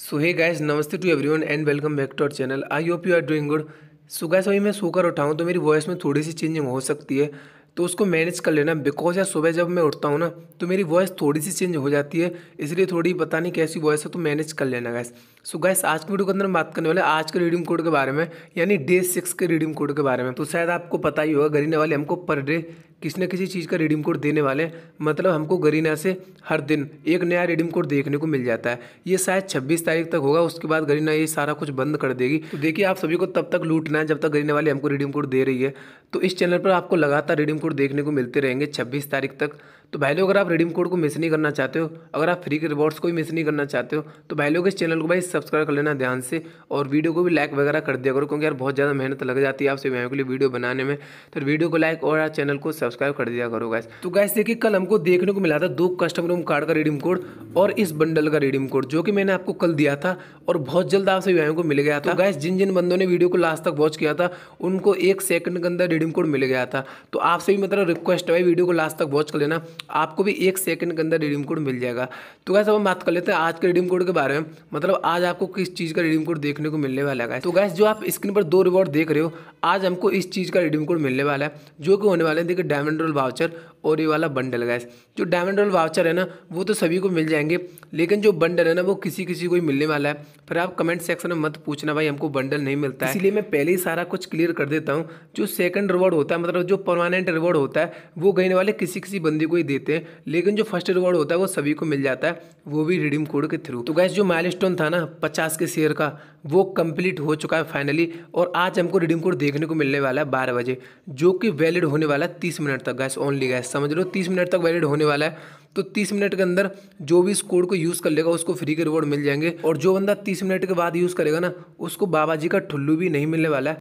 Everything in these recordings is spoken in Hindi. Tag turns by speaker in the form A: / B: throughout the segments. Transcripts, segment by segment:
A: सो हे गाइस नमस्ते to everyone and welcome back to our channel I hope you are doing good so guys अभी मैं सोकर उठाऊँ तो मेरी वॉइस में थोड़ी सी चेंजिंग हो सकती है तो उसको मैनेज कर लेना बिकॉज यार सुबह जब मैं उठता हूँ ना तो मेरी वॉइस थोड़ी सी चेंज हो जाती है इसलिए थोड़ी पता नहीं कैसी वॉइस है तो मैनेज कर लेना गैस सो so गैस आज की वीडियो के अंदर हम बात करने वाले आज के रिडीम कोड के बारे में यानी डे सिक्स के रिडीम कोड के बारे में तो शायद आपको पता ही होगा गरीना वाले हमको पर डे किसी न किसी चीज़ का रिडीम कोड देने वाले मतलब हमको गरीना से हर दिन एक नया रिडीम कोड देखने को मिल जाता है ये शायद 26 तारीख तक होगा उसके बाद गरीना ये सारा कुछ बंद कर देगी तो देखिए आप सभी को तब तक लूटना है जब तक गरीना वाले हमको रिडीम कोड दे रही है तो इस चैनल पर आपको लगातार रिडीम कोड देखने को मिलते रहेंगे छब्बीस तारीख तक तो भाई लोग अगर आप रिडीम कोड को मिस नहीं करना चाहते हो अगर आप फ्री के रिवॉर्ड्स को भी मिस नहीं करना चाहते हो तो भाई लोग इस चैनल को भाई सब्सक्राइब कर लेना ध्यान से और वीडियो को भी लाइक वगैरह कर दिया करो क्योंकि यार बहुत ज़्यादा मेहनत लग जाती है आपसे भाई के लिए वीडियो बनाने में तो वीडियो को लाइक और चैनल को सब्सक्राइब कर दिया करो गैस तो गैस देखिए कल हमको देखने को मिला था दो कस्टमर कार्ड का रिडीम कोड और इस बंडल का रिडीम कोड जो कि मैंने आपको कल दिया था और बहुत जल्द आप सभी भाइयों को मिल गया था तो गैस जिन जिन बंदों ने वीडियो को लास्ट तक वॉच किया था उनको एक सेकंड के अंदर रिडीम कोड मिल गया था तो आपसे भी मतलब रिक्वेस्ट है भाई वीडियो को लास्ट तक वॉच कर लेना आपको भी एक सेकंड के अंदर रिडीम कोड मिल जाएगा तो गैस अब हम बात कर लेते हैं आज के रिडीम कोड के बारे में मतलब आज आपको किस चीज़ का रिडीम कोड देखने को मिलने वाला है तो गैस जो आप स्क्रीन पर दो रिवॉर्ड देख रहे हो आज हमको इस चीज़ का रिडीम कोड मिलने वाला है जो कि होने वाले देखिए डायमंड रोल वाउचर और ये वाला बंडल गैस जो डायमंड रोल वाउचर है ना वो तो सभी को मिल जाएगा जाएंगे लेकिन जो बंडल है ना वो किसी किसी को ही मिलने वाला है पर आप कमेंट सेक्शन में मत पूछना भाई हमको बंडल नहीं मिलता है इसलिए मैं पहले ही सारा कुछ क्लियर कर देता हूँ जो सेकंड रिवॉर्ड होता है मतलब जो परमानेंट रिवॉर्ड होता है वो गहने वाले किसी किसी बंदी को ही देते हैं लेकिन जो फर्स्ट रिवॉर्ड होता है वो सभी को मिल जाता है वो भी रिडीम कोड के थ्रू तो गैस जो माइल था ना पचास के शेयर का वो कम्प्लीट हो चुका है फाइनली और आज हमको रिडीम कोड देखने को मिलने वाला है बारह बजे जो कि वैलिड होने वाला है तीस मिनट तक गैस ओनली गैस समझ लो तीस मिनट तक वैलिड होने वाला है तो तीस मिनट के अंदर जो भी इस कोड को यूज़ कर लेगा उसको फ्री के रिवॉर्ड मिल जाएंगे और जो बंदा तीस मिनट के बाद यूज़ करेगा ना उसको बाबा जी का ठुल्लू भी नहीं मिलने वाला है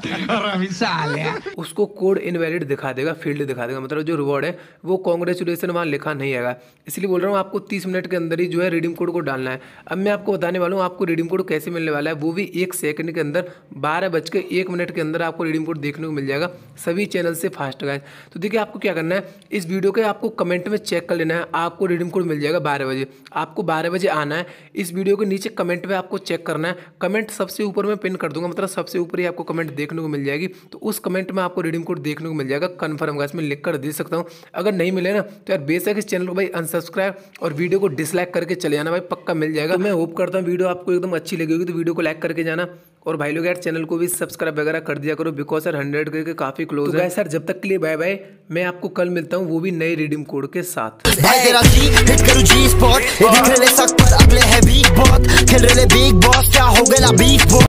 A: उसको कोड इनवैलिड दिखा देगा फील्ड दिखा देगा मतलब जो रिवॉर्ड है वो कॉन्ग्रेचुलेसन वहाँ लिखा नहीं आएगा इसलिए बोल रहा हूँ आपको तीस मिनट के अंदर ही जो है रिडीम कोड को डालना है अब मैं आपको बताने वाला हूँ आपको रिडीम कोड कैसे मिलने वाला है वो भी एक सेकंड के अंदर बारह बज के एक मिनट के अंदर आपको रिडीम कोड देखने को मिल जाएगा सभी चैनल से फास्ट गए तो देखिए आपको क्या करना है इस वीडियो के आपको कमेंट में चेक कर लेना लेना है आपको रिडीम कोड मिल जाएगा बारह बजे आपको बारह बजे आना है इस वीडियो के नीचे कमेंट में आपको चेक करना है कमेंट सबसे ऊपर मैं पिन कर दूंगा मतलब सबसे ऊपर ही आपको कमेंट देखने को मिल जाएगी तो उस कमेंट में आपको रिडीम कोड देखने को मिल जाएगा कन्फर्म का इसमें लिख कर दे सकता हूँ अगर नहीं मिले ना तो यार बेशक इस चैनल को भाई अनसब्सक्राइब और वीडियो को डिसलाइक करके चले जाना भाई पक्का मिल जाएगा तो मैं होप करता हूँ वीडियो आपको एकदम अच्छी लगेगी तो वीडियो को लाइक करके जाना और भाई लोग यार चैनल को भी सब्सक्राइब वगैरह कर दिया करो बिकॉज सर हंड्रेड के काफी क्लोज तो है सर जब तक के लिए बाय बाय मैं आपको कल मिलता हूँ वो भी नए रिडीम कोड के साथ